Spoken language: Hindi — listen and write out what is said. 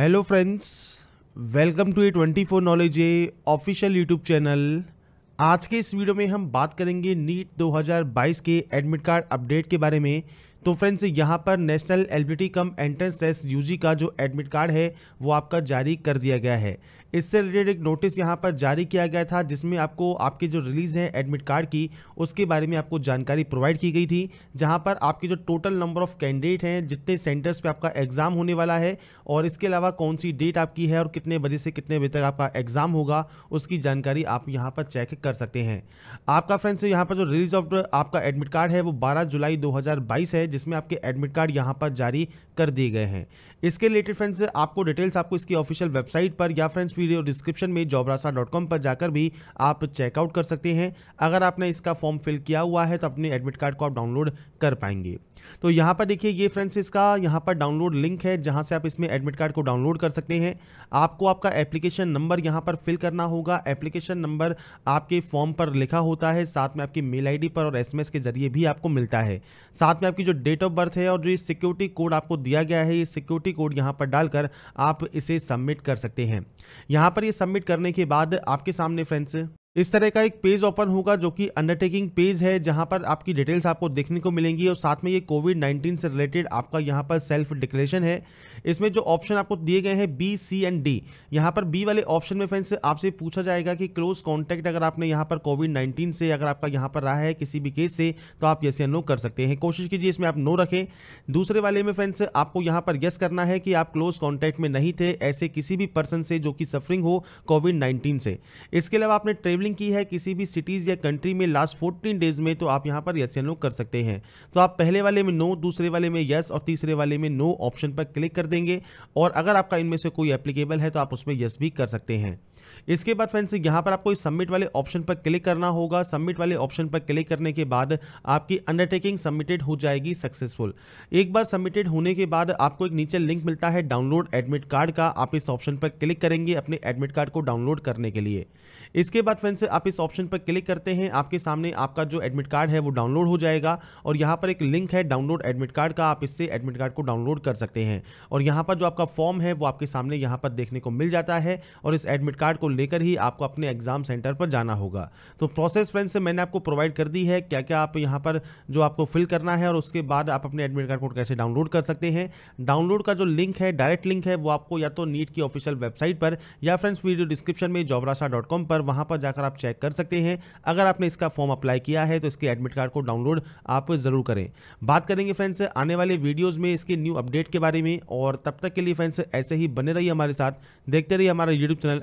hello friends welcome to a twenty four knowledge a official YouTube channel आज के इस वीडियो में हम बात करेंगे नीट 2022 के एडमिट कार्ड अपडेट के बारे में तो फ्रेंड्स यहां पर national LBT cum entrance test UG का जो एडमिट कार्ड है वो आपका जारी कर दिया गया है इससे रिलेटेड एक नोटिस यहाँ पर जारी किया गया था जिसमें आपको आपकी जो रिलीज़ है एडमिट कार्ड की उसके बारे में आपको जानकारी प्रोवाइड की गई थी जहाँ पर आपके जो टोटल नंबर ऑफ़ कैंडिडेट हैं जितने सेंटर्स पर आपका एग्ज़ाम होने वाला है और इसके अलावा कौन सी डेट आपकी है और कितने बजे से कितने बजे तक आपका एग्ज़ाम होगा उसकी जानकारी आप यहाँ पर चेक कर सकते हैं आपका फ्रेंड्स यहाँ पर जो रिलीज ऑफ आपका एडमिट कार्ड है वो 12 जुलाई 2022 है जिसमें आपके एडमिट कार्ड यहाँ पर जारी कर दिए गए हैं इसके रिलेटेड फ्रेंड्स आपको डिटेल्स आपको इसकी ऑफिशियल वेबसाइट पर या फ्रेंड्स वीडियो डिस्क्रिप्शन में जॉबरासा पर जाकर भी आप चेकआउट कर सकते हैं अगर आपने इसका फॉर्म फिल किया हुआ है तो अपने एडमिट कार्ड को आप डाउनलोड कर पाएंगे तो यहाँ पर देखिए ये फ्रेंड्स इसका यहाँ पर डाउनलोड लिंक है जहाँ से आप इसमें एडमिट कार्ड को डाउनलोड कर सकते हैं आपको आपका एप्लीकेशन नंबर यहाँ पर फिल करना होगा एप्लीकेशन नंबर आपके फॉर्म पर लिखा होता है साथ में आपकी मेल आई पर और एस के जरिए भी आपको मिलता है साथ में आपकी जो डेट ऑफ बर्थ है और जो सिक्योरिटी कोड आपको दिया गया है ये सिक्योरिटी कोड यहाँ पर डालकर आप इसे सबमिट कर सकते हैं यहाँ पर ये सबमिट करने के बाद आपके सामने फ्रेंड्स इस तरह का एक पेज ओपन होगा जो कि अंडरटेकिंग पेज है जहां पर आपकी डिटेल्स आपको देखने को मिलेंगी और साथ में ये कोविड 19 से रिलेटेड आपका यहां पर सेल्फ डिक्लेरेशन है इसमें जो ऑप्शन आपको दिए गए हैं बी सी एंड डी यहां पर बी वाले ऑप्शन में फ्रेंड्स आपसे पूछा जाएगा कि क्लोज कॉन्टैक्ट अगर आपने यहाँ पर कोविड नाइन्टीन से अगर आपका यहाँ पर रहा है किसी भी केस से तो आप यस या नो कर सकते हैं कोशिश कीजिए इसमें आप नो रखें दूसरे वाले में फ्रेंड्स आपको यहाँ पर यस करना है कि आप क्लोज कॉन्टैक्ट में नहीं थे ऐसे किसी भी पर्सन से जो कि सफरिंग हो कोविड नाइन्टीन से इसके अलावा आपने ट्रेवल ट्रेवलिंग की है किसी भी सिटीज़ या कंट्री में लास्ट फोर्टीन डेज में तो आप यहाँ पर यस या नो कर सकते हैं तो आप पहले वाले में नो दूसरे वाले में यस और तीसरे वाले में नो ऑप्शन पर क्लिक कर देंगे और अगर आपका इनमें से कोई एप्लीकेबल है तो आप उसमें यस भी कर सकते हैं इसके बाद फ्रेंड्स यहाँ पर आपको इस सबमिट वाले ऑप्शन पर क्लिक करना होगा सबमिट वाले ऑप्शन पर क्लिक करने के बाद आपकी अंडरटेकिंग सबमिटेड हो जाएगी सक्सेसफुल एक बार सबमिटेड होने के बाद आपको एक नीचे लिंक मिलता है डाउनलोड एडमिट कार्ड का आप इस ऑप्शन पर क्लिक करेंगे अपने एडमिट कार्ड को डाउनलोड करने के लिए इसके बाद फ्रेंड्स आप इस ऑप्शन पर क्लिक करते हैं आपके सामने आपका जो एडमिट कार्ड है वो डाउनलोड हो जाएगा और यहाँ पर एक लिंक है डाउनलोड एडमिट कार्ड का आप इससे एडमिट कार्ड को डाउनलोड कर सकते हैं और यहाँ पर जो आपका फॉर्म है वो आपके सामने यहाँ पर देखने को मिल जाता है और इस एडमिट कार्ड कार्ड को लेकर ही आपको अपने एग्ज़ाम सेंटर पर जाना होगा तो प्रोसेस फ्रेंड से मैंने आपको प्रोवाइड कर दी है क्या क्या आप यहाँ पर जो आपको फिल करना है और उसके बाद आप अपने एडमिट कार्ड कोड कैसे डाउनलोड कर सकते हैं डाउनलोड का जो लिंक है डायरेक्ट लिंक है वो आपको या तो नीट की ऑफिशियल वेबसाइट पर या फ्रेंड्स वीडियो डिस्क्रिप्शन में जॉबरासा पर वहाँ पर जाकर आप चेक कर सकते हैं अगर आपने इसका फॉर्म अप्लाई किया है तो इसके एडमिट कार्ड को डाउनलोड आप ज़रूर करें बात करेंगे फ्रेंड्स आने वाले वीडियोज़ में इसके न्यू अपडेट के बारे में और तब तक के लिए फ्रेंड्स ऐसे ही बने रहिए हमारे साथ देखते रहिए हमारा यूट्यूब चैनल